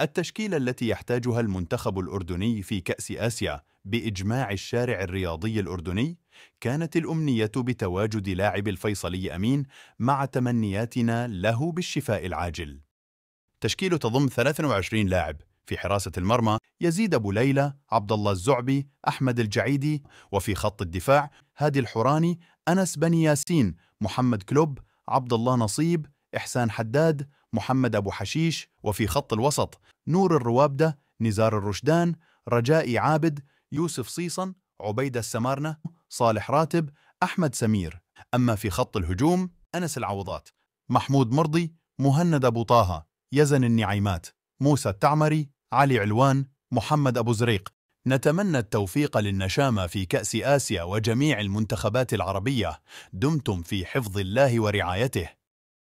التشكيلة التي يحتاجها المنتخب الأردني في كأس آسيا بإجماع الشارع الرياضي الأردني كانت الأمنية بتواجد لاعب الفيصلي أمين مع تمنياتنا له بالشفاء العاجل تشكيل تضم 23 لاعب في حراسة المرمى يزيد أبو ليلى، عبد الله الزعبي، أحمد الجعيدي، وفي خط الدفاع هادي الحوراني، أنس بني ياسين، محمد كلوب، عبد الله نصيب، إحسان حداد، محمد أبو حشيش وفي خط الوسط نور الروابدة نزار الرشدان رجائي عابد يوسف صيصن عبيدة السمارنة صالح راتب أحمد سمير أما في خط الهجوم أنس العوضات محمود مرضي مهند أبو طه يزن النعيمات موسى التعمري علي علوان محمد أبو زريق نتمنى التوفيق للنشامة في كأس آسيا وجميع المنتخبات العربية دمتم في حفظ الله ورعايته